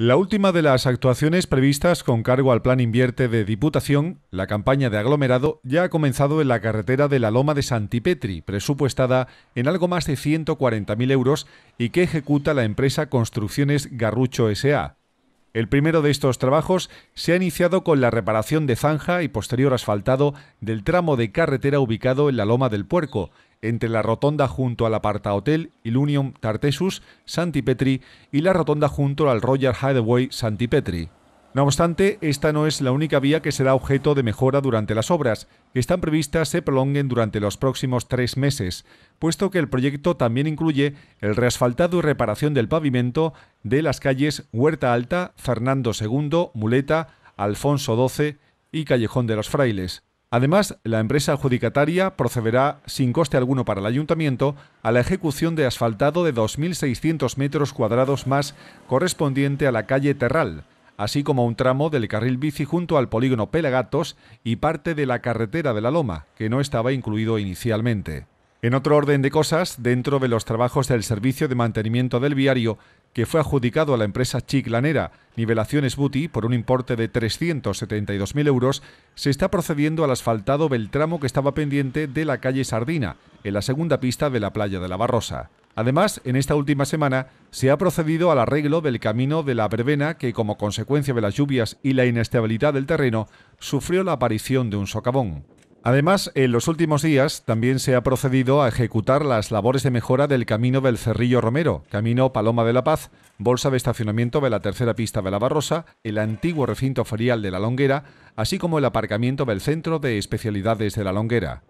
La última de las actuaciones previstas con cargo al Plan Invierte de Diputación, la campaña de aglomerado, ya ha comenzado en la carretera de la Loma de Santipetri, presupuestada en algo más de 140.000 euros y que ejecuta la empresa Construcciones Garrucho SA. El primero de estos trabajos se ha iniciado con la reparación de zanja y posterior asfaltado del tramo de carretera ubicado en la Loma del Puerco, entre la rotonda junto al Aparta Hotel Union Tartesus Santipetri y la rotonda junto al Royal Highway Santipetri. No obstante, esta no es la única vía que será objeto de mejora durante las obras, que están previstas se prolonguen durante los próximos tres meses, puesto que el proyecto también incluye el reasfaltado y reparación del pavimento de las calles Huerta Alta, Fernando II, Muleta, Alfonso XII y Callejón de los Frailes. Además, la empresa adjudicataria procederá, sin coste alguno para el ayuntamiento, a la ejecución de asfaltado de 2.600 metros cuadrados más correspondiente a la calle Terral, así como un tramo del carril bici junto al polígono Pelagatos y parte de la carretera de la Loma, que no estaba incluido inicialmente. En otro orden de cosas, dentro de los trabajos del Servicio de Mantenimiento del Viario, que fue adjudicado a la empresa Chiclanera Nivelaciones Buti por un importe de 372.000 euros, se está procediendo al asfaltado del tramo que estaba pendiente de la calle Sardina, en la segunda pista de la playa de la Barrosa. Además, en esta última semana se ha procedido al arreglo del camino de la verbena que, como consecuencia de las lluvias y la inestabilidad del terreno, sufrió la aparición de un socavón. Además, en los últimos días también se ha procedido a ejecutar las labores de mejora del camino del Cerrillo Romero, camino Paloma de la Paz, bolsa de estacionamiento de la tercera pista de la Barrosa, el antiguo recinto ferial de la Longuera, así como el aparcamiento del centro de especialidades de la Longuera.